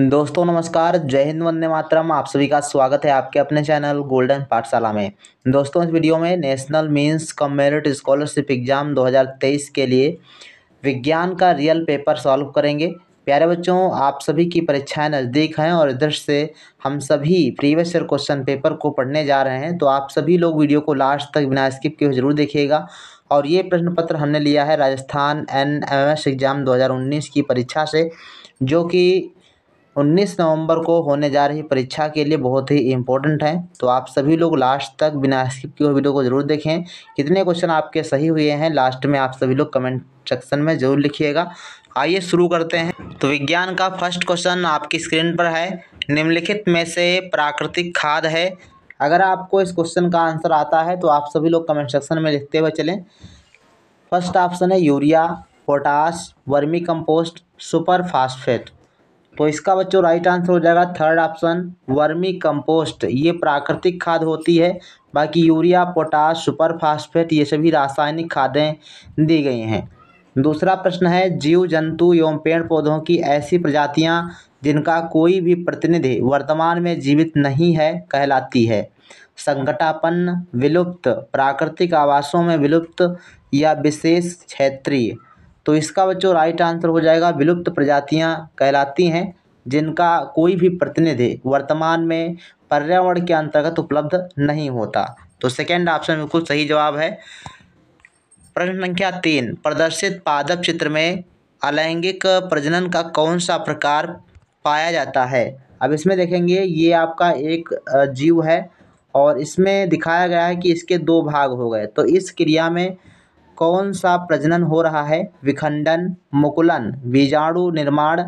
दोस्तों नमस्कार जय हिंद वंदे मातरम आप सभी का स्वागत है आपके अपने चैनल गोल्डन पाठशाला में दोस्तों इस वीडियो में national means cum merit scholarship exam 2023 के लिए विज्ञान का रियल पेपर सॉल्व करेंगे प्यारे बच्चों आप सभी की परीक्षाएं नज़दीक हैं और इधर से हम सभी प्रीवियस ईयर क्वेश्चन पेपर को पढ़ने जा रहे हैं तो आप सभी लोग वीडियो को लास्ट तक बिना स्किप किए ज़रूर देखिएगा और ये प्रश्न पत्र हमने लिया है Rajasthan N M S exam दो की परीक्षा से जो कि उन्नीस नवंबर को होने जा रही परीक्षा के लिए बहुत ही इम्पोर्टेंट है तो आप सभी लोग लास्ट तक बिना स्किप किए हुए वीडियो को जरूर देखें कितने क्वेश्चन आपके सही हुए हैं लास्ट में आप सभी लोग कमेंट सेक्शन में ज़रूर लिखिएगा आइए शुरू करते हैं तो विज्ञान का फर्स्ट क्वेश्चन आपकी स्क्रीन पर है निम्नलिखित में से प्राकृतिक खाद है अगर आपको इस क्वेश्चन का आंसर आता है तो आप सभी लोग कमेंट सेक्शन में लिखते हुए चलें फर्स्ट ऑप्शन है urea potash vermicompost super phosphate तो इसका बच्चों राइट आंसर हो जाएगा थर्ड ऑप्शन वर्मी कंपोस्ट ये प्राकृतिक खाद होती है बाकी यूरिया पोटास सुपर फास्फेट ये सभी रासायनिक खादें दी गई हैं दूसरा प्रश्न है जीव जंतु एवं पेड़ पौधों की ऐसी प्रजातियां जिनका कोई भी प्रतिनिधि वर्तमान में जीवित नहीं है कहलाती है संकटापन्न विलुप्त प्राकृतिक आवासों में विलुप्त या विशेष क्षेत्रीय तो इसका बच्चों राइट आंसर हो जाएगा विलुप्त प्रजातियाँ कहलाती हैं जिनका कोई भी प्रतिनिधि वर्तमान में पर्यावरण के अंतर्गत उपलब्ध नहीं होता तो सेकेंड ऑप्शन बिल्कुल सही जवाब है प्रश्न संख्या तीन प्रदर्शित पादप चित्र में अलैंगिक प्रजनन का कौन सा प्रकार पाया जाता है अब इसमें देखेंगे ये आपका एक जीव है और इसमें दिखाया गया है कि इसके दो भाग हो गए तो इस क्रिया में कौन सा प्रजनन हो रहा है विखंडन मुकुलन बीजाणु निर्माण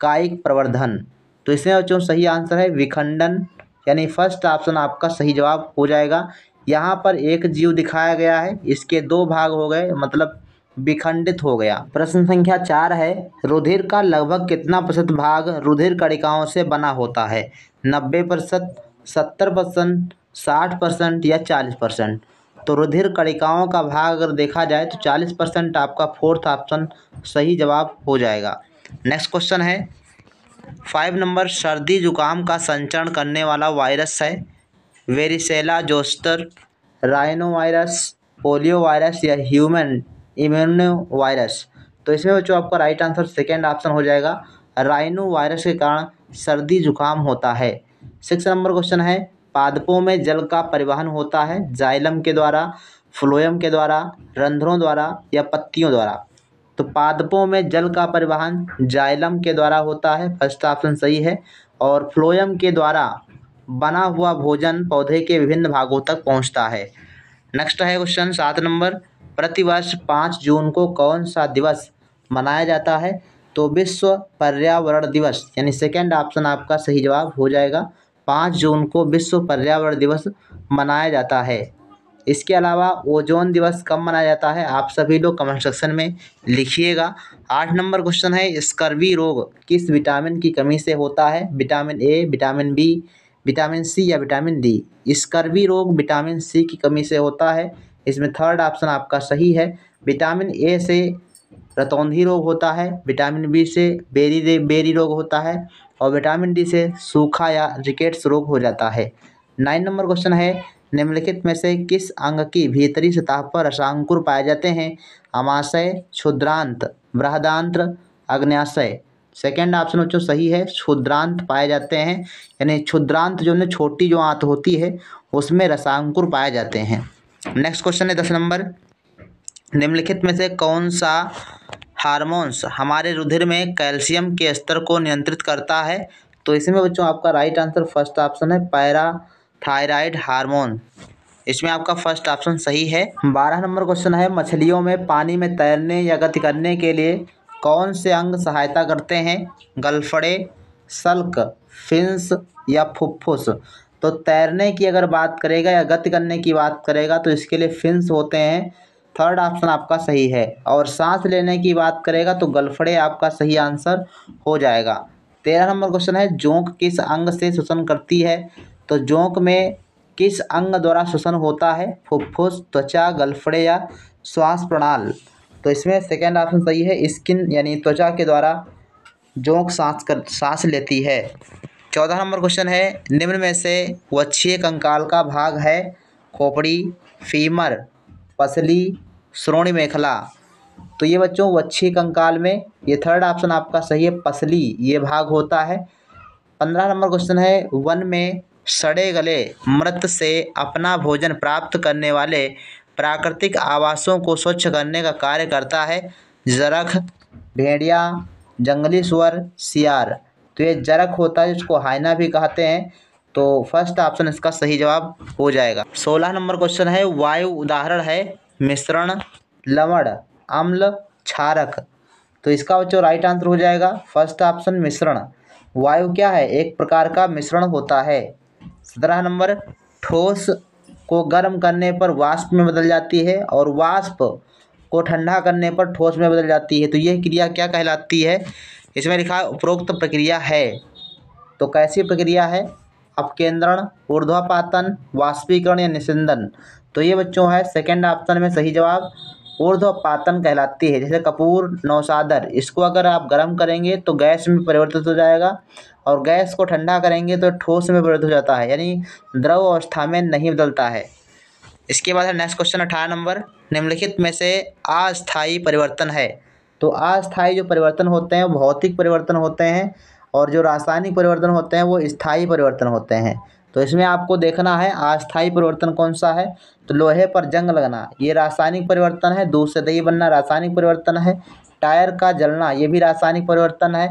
कायिक प्रवर्धन तो इसमें बच्चों सही आंसर है विखंडन यानी फर्स्ट ऑप्शन आपका सही जवाब हो जाएगा यहाँ पर एक जीव दिखाया गया है इसके दो भाग हो गए मतलब विखंडित हो गया प्रश्न संख्या चार है रुधिर का लगभग कितना प्रतिशत भाग रुधिर कणिकाओं से बना होता है नब्बे प्रतिशत सत्तर परसेंट साठ परसेंट या चालीस परसेंट तो रुधिर कणिकाओं का भाग अगर देखा जाए तो 40 परसेंट आपका फोर्थ ऑप्शन सही जवाब हो जाएगा नेक्स्ट क्वेश्चन है फाइव नंबर सर्दी जुकाम का संचरण करने वाला वायरस है varicella zoster rhino virus polio virus या ह्यूमन इम्यूनो वायरस तो इसमें बच्चों आपका राइट आंसर सेकेंड ऑप्शन हो जाएगा राइनो वायरस के कारण सर्दी जुकाम होता है सिक्स नंबर क्वेश्चन है पादपों में जल का परिवहन होता है जाइलम के द्वारा फ्लोयम के द्वारा रंध्रों द्वारा या पत्तियों द्वारा तो पादपों में जल का परिवहन जाइलम के द्वारा होता है फर्स्ट ऑप्शन सही है और फ्लोयम के द्वारा बना हुआ भोजन पौधे के विभिन्न भागों तक पहुंचता है नेक्स्ट है क्वेश्चन सात नंबर प्रतिवर्ष पाँच जून को कौन सा दिवस मनाया जाता है तो विश्व पर्यावरण दिवस यानी सेकेंड ऑप्शन आपका सही जवाब हो जाएगा पाँच जून को विश्व पर्यावरण दिवस मनाया जाता है इसके अलावा ओजोन दिवस कब मनाया जाता है आप सभी लोग कमेंट सेक्शन में लिखिएगा आठ नंबर क्वेश्चन है स्कर्वी रोग किस विटामिन की कमी से होता है vitamin A vitamin B vitamin C या विटामिन डी स्कर्वी रोग विटामिन सी की कमी से होता है इसमें थर्ड ऑप्शन आपका सही है विटामिन ए से रतौंधी रोग होता है विटामिन बी से बेरी बेरी रोग होता है और विटामिन डी से सूखा या रिकेट्स रोग हो जाता है नाइन नंबर क्वेश्चन है निम्नलिखित में से किस अंग की भीतरी सतह पर रसांकुर पाए जाते हैं अमाशय क्षुद्रांत बृहदांत्र अग्नाशय सेकेंड ऑप्शन बच्चों सही है क्षुद्रांत पाए जाते हैं यानी क्षुद्रांत जो छोटी जो आंत होती है उसमें रसांकुर पाए जाते हैं नेक्स्ट क्वेश्चन है दस नंबर निम्नलिखित में से कौन सा हार्मोन्स हमारे रुधिर में कैल्शियम के स्तर को नियंत्रित करता है तो इसमें बच्चों आपका राइट आंसर फर्स्ट ऑप्शन है पैरा थायराइड हार्मोन इसमें आपका फर्स्ट ऑप्शन सही है बारह नंबर क्वेश्चन है मछलियों में पानी में तैरने या गति करने के लिए कौन से अंग सहायता करते हैं गलफड़े सल्क फिंस या फुफ्फुस तो तैरने की अगर बात करेगा या गति करने की बात करेगा तो इसके लिए फिंस होते हैं थर्ड ऑप्शन आपका सही है और सांस लेने की बात करेगा तो गलफड़े आपका सही आंसर हो जाएगा तेरह नंबर क्वेश्चन है जोंक किस अंग से श्वसन करती है तो जोंक में किस अंग द्वारा श्वसन होता है फुफ्फुस त्वचा गलफड़े या श्वास प्रणाल तो इसमें सेकेंड ऑप्शन सही है स्किन यानी त्वचा के द्वारा जोंक सांस कर सांस लेती है चौदह नंबर क्वेश्चन है निम्न में से वच्छीय कंकाल का भाग है खोपड़ी फीमर पसली श्रोणी मेखला तो ये बच्चों वच्छी कंकाल में ये थर्ड ऑप्शन आपका सही है पसली ये भाग होता है पंद्रह नंबर क्वेश्चन है वन में सड़े गले मृत से अपना भोजन प्राप्त करने वाले प्राकृतिक आवासों को स्वच्छ करने का कार्य करता है जरख भेड़िया जंगली सुअर सियार तो ये जरख होता है जिसको हाइना भी कहते हैं तो फर्स्ट ऑप्शन इसका सही जवाब हो जाएगा सोलह नंबर क्वेश्चन है वायु उदाहरण है मिश्रण लवण अम्ल क्षारक तो इसका जो राइट आंसर हो जाएगा फर्स्ट ऑप्शन मिश्रण वायु क्या है एक प्रकार का मिश्रण होता है सत्रह नंबर ठोस को गर्म करने पर वाष्प में बदल जाती है और वाष्प को ठंडा करने पर ठोस में बदल जाती है तो यह क्रिया क्या कहलाती है इसमें लिखा उपरोक्त प्रक्रिया है तो कैसी प्रक्रिया है अपकेंद्रण ऊर्ध्वापातन वाष्पीकरण या निस्संदन तो ये बच्चों है सेकेंड ऑप्शन में सही जवाब ऊर्ध्वपातन कहलाती है जैसे कपूर नौसादर इसको अगर आप गर्म करेंगे तो गैस में परिवर्तित हो जाएगा और गैस को ठंडा करेंगे तो ठोस में परिवर्तित हो जाता है यानी द्रव अवस्था में नहीं बदलता है इसके बाद है नेक्स्ट क्वेश्चन अठारह नंबर निम्नलिखित में से अस्थायी परिवर्तन है तो अस्थायी जो परिवर्तन होते हैं भौतिक परिवर्तन होते हैं और जो रासायनिक परिवर्तन होते हैं वो स्थायी परिवर्तन होते हैं तो इसमें आपको देखना है अस्थायी परिवर्तन कौन सा है तो लोहे पर जंग लगना ये रासायनिक परिवर्तन है दूध से दही बनना रासायनिक परिवर्तन है टायर का जलना ये भी रासायनिक परिवर्तन है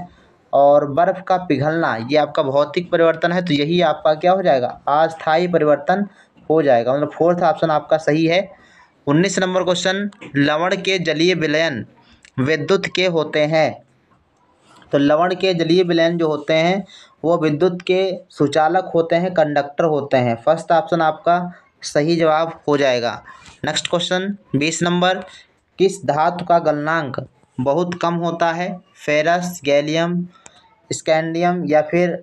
और बर्फ़ का पिघलना ये आपका भौतिक परिवर्तन है तो यही आपका क्या हो जाएगा अस्थायी परिवर्तन हो जाएगा मतलब फोर्थ ऑप्शन आपका सही है उन्नीस नंबर क्वेश्चन लवण के जलीय विलयन विद्युत के होते हैं तो लवण के जलीय विलयन जो होते हैं वो विद्युत के सुचालक होते हैं कंडक्टर होते हैं फर्स्ट ऑप्शन आपका सही जवाब हो जाएगा नेक्स्ट क्वेश्चन बीस नंबर किस धातु का गलनांक बहुत कम होता है फेरस गैलियम स्कैंडियम या फिर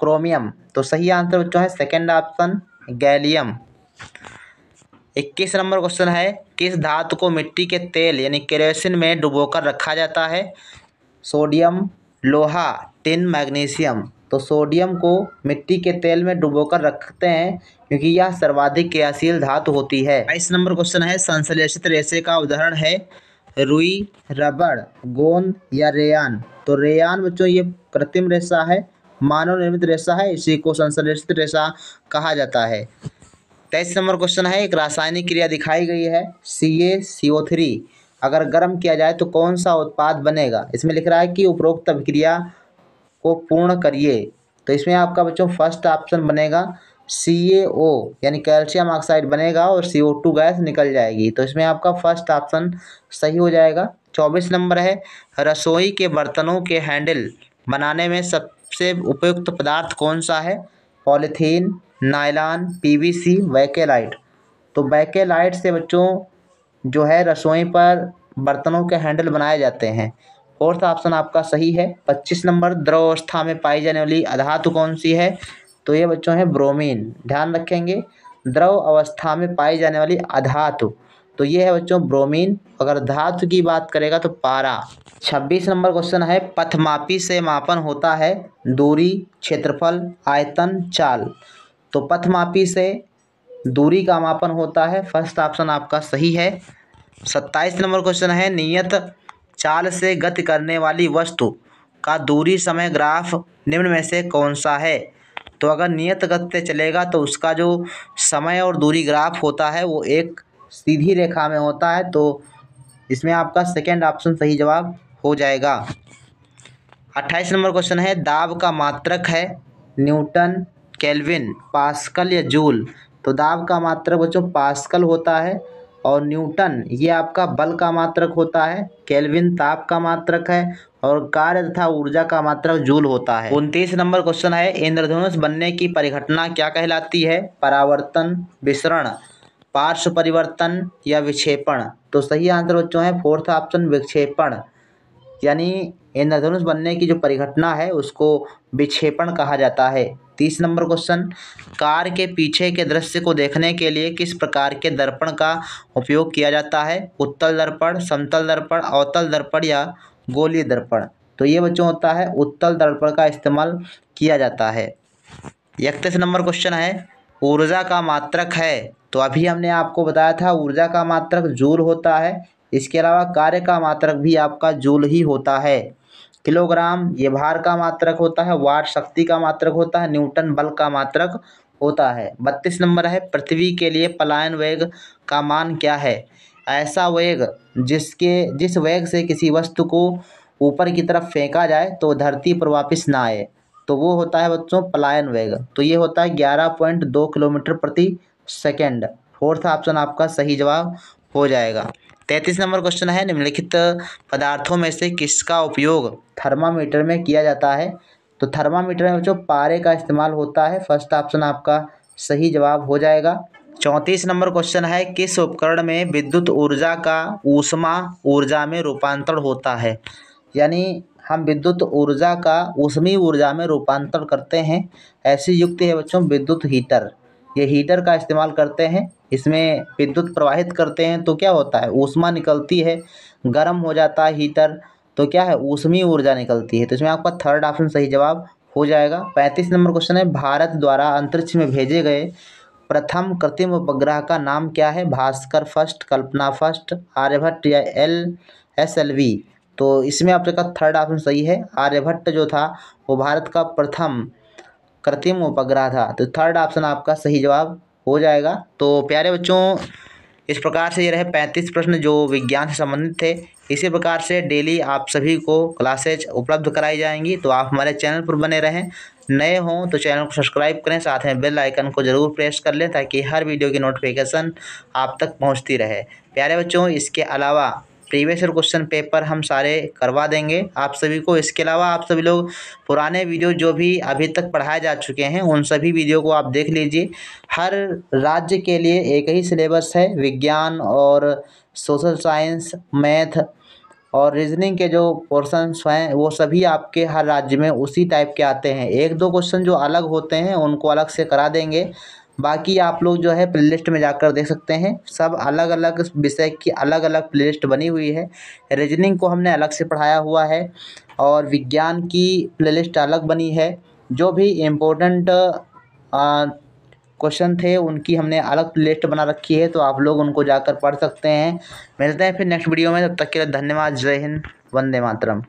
क्रोमियम तो सही आंसर जो है सेकेंड ऑप्शन गैलियम इक्कीस नंबर क्वेश्चन है किस धातु को मिट्टी के तेल यानी केरोसिन में डुबोकर रखा जाता है सोडियम लोहा टिन मैग्नीशियम तो सोडियम को मिट्टी के तेल में डुबोकर रखते हैं क्योंकि यह सर्वाधिक क्रियाशील धातु होती है बाईस नंबर क्वेश्चन है संश्लेषित रेशे का उदाहरण है रुई रबड़ गोंद या रेयान तो रेयान बच्चों ये कृत्रिम रेशा है मानव निर्मित रेशा है इसी को संश्लेषित रेशा कहा जाता है तेईस नंबर क्वेश्चन है एक रासायनिक क्रिया दिखाई गई है सी ए सी ओ थ्री अगर गर्म किया जाए तो कौन सा उत्पाद बनेगा इसमें लिख रहा है कि उपरोक्त अभिक्रिया को पूर्ण करिए तो इसमें आपका बच्चों फर्स्ट ऑप्शन बनेगा सी ए ओ यानी कैल्शियम ऑक्साइड बनेगा और सी ओ टू गैस निकल जाएगी तो इसमें आपका फर्स्ट ऑप्शन सही हो जाएगा चौबीस नंबर है रसोई के बर्तनों के हैंडल बनाने में सबसे उपयुक्त पदार्थ कौन सा है पॉलीथीन नायलान पीवीसी वैकेलाइट तो वैकेलाइट से बच्चों जो है रसोई पर बर्तनों के हैंडल बनाए जाते हैं फोर्थ ऑप्शन आपका सही है पच्चीस नंबर द्रव अवस्था में पाई जाने वाली अधातु कौन सी है तो ये बच्चों है ब्रोमीन ध्यान रखेंगे द्रव अवस्था में पाई जाने वाली अधातु तो ये है बच्चों ब्रोमीन अगर धातु की बात करेगा तो पारा छब्बीस नंबर क्वेश्चन है पथमापी से मापन होता है दूरी क्षेत्रफल आयतन चाल तो पथमापी से दूरी का मापन होता है फर्स्ट ऑप्शन आपका सही है सत्ताईस नंबर क्वेश्चन है नियत चाल से गति करने वाली वस्तु का दूरी समय ग्राफ निम्न में से कौन सा है तो अगर नियत गति से चलेगा तो उसका जो समय और दूरी ग्राफ होता है वो एक सीधी रेखा में होता है तो इसमें आपका सेकेंड ऑप्शन सही जवाब हो जाएगा अट्ठाईस नंबर क्वेश्चन है दाब का मात्रक है न्यूटन केल्विन पास्कल या जूल तो दाब का मात्रक बच्चों पास्कल होता है और न्यूटन ये आपका बल का मात्रक होता है केल्विन ताप का मात्रक है और कार्य तथा ऊर्जा का मात्रक जूल होता है उनतीस नंबर क्वेश्चन है इंद्रधनुष बनने की परिघटना क्या कहलाती है परावर्तन विसरण पार्श्व परिवर्तन या विक्षेपण तो सही आंसर बच्चों है फोर्थ ऑप्शन विक्षेपण यानी इंद्रधनुष बनने की जो परिघटना है उसको विक्षेपण कहा जाता है तीस नंबर क्वेश्चन कार के पीछे के दृश्य को देखने के लिए किस प्रकार के दर्पण का उपयोग किया जाता है उत्तल दर्पण समतल दर्पण अवतल दर्पण या गोलीय दर्पण तो ये बच्चों होता है उत्तल दर्पण का इस्तेमाल किया जाता है इकतीस नंबर क्वेश्चन है ऊर्जा का मात्रक है तो अभी हमने आपको बताया था ऊर्जा का मात्रक जूल होता है इसके अलावा कार्य का मात्रक भी आपका जूल ही होता है किलोग्राम ये भार का मात्रक होता है वाट शक्ति का मात्रक होता है न्यूटन बल का मात्रक होता है बत्तीस नंबर है पृथ्वी के लिए पलायन वेग का मान क्या है ऐसा वेग जिसके जिस वेग से किसी वस्तु को ऊपर की तरफ फेंका जाए तो धरती पर वापस ना आए तो वो होता है बच्चों पलायन वेग तो ये होता है ग्यारह पॉइंट दो किलोमीटर प्रति सेकेंड फोर्थ ऑप्शन आपका सही जवाब हो जाएगा तैंतीस नंबर क्वेश्चन है निम्नलिखित पदार्थों में से किसका उपयोग थर्मामीटर में किया जाता है तो थर्मामीटर में बच्चों पारे का इस्तेमाल होता है फर्स्ट ऑप्शन आपका सही जवाब हो जाएगा चौंतीस नंबर क्वेश्चन है किस उपकरण में विद्युत ऊर्जा का ऊष्मा ऊर्जा में रूपांतरण होता है यानी हम विद्युत ऊर्जा का ऊष्मी ऊर्जा में रूपांतरण करते हैं ऐसी युक्ति है बच्चों विद्युत हीटर ये हीटर का इस्तेमाल करते हैं इसमें विद्युत प्रवाहित करते हैं तो क्या होता है ऊष्मा निकलती है गर्म हो जाता है हीटर तो क्या है ऊष्मी ऊर्जा निकलती है तो इसमें आपका थर्ड ऑप्शन सही जवाब हो जाएगा पैंतीस नंबर क्वेश्चन है भारत द्वारा अंतरिक्ष में भेजे गए प्रथम कृत्रिम उपग्रह का नाम क्या है भास्कर फर्स्ट कल्पना फर्स्ट आर्यभट्ट या एल एस एल वी तो इसमें आप का थर्ड ऑप्शन सही है आर्यभट्ट जो था वो भारत का प्रथम कृत्रिम उपग्रह था तो थर्ड ऑप्शन आपका सही जवाब हो जाएगा तो प्यारे बच्चों इस प्रकार से ये रहे पैंतीस प्रश्न जो विज्ञान से संबंधित थे इसी प्रकार से डेली आप सभी को क्लासेज उपलब्ध कराई जाएंगी तो आप हमारे चैनल पर बने रहें नए हों तो चैनल को सब्सक्राइब करें साथ में बेल आइकन को ज़रूर प्रेस कर लें ताकि हर वीडियो की नोटिफिकेशन आप तक पहुंचती रहे प्यारे बच्चों इसके अलावा प्रीवियस ईयर क्वेश्चन पेपर हम सारे करवा देंगे आप सभी को इसके अलावा आप सभी लोग पुराने वीडियो जो भी अभी तक पढ़ाए जा चुके हैं उन सभी वीडियो को आप देख लीजिए हर राज्य के लिए एक ही सिलेबस है विज्ञान और सोशल साइंस मैथ और रीजनिंग के जो पोर्सन हैं वो सभी आपके हर राज्य में उसी टाइप के आते हैं एक दो क्वेश्चन जो अलग होते हैं उनको अलग से करा देंगे बाकी आप लोग जो है प्ले लिस्ट में जाकर देख सकते हैं सब अलग अलग विषय की अलग अलग प्ले लिस्ट बनी हुई है रीजनिंग को हमने अलग से पढ़ाया हुआ है और विज्ञान की प्ले लिस्ट अलग बनी है जो भी इम्पोर्टेंट क्वेश्चन थे उनकी हमने अलग प्ले लिस्ट बना रखी है तो आप लोग उनको जाकर पढ़ सकते हैं मिलते हैं फिर नेक्स्ट वीडियो में तब तक के लिए धन्यवाद जय हिंद वंदे मातरम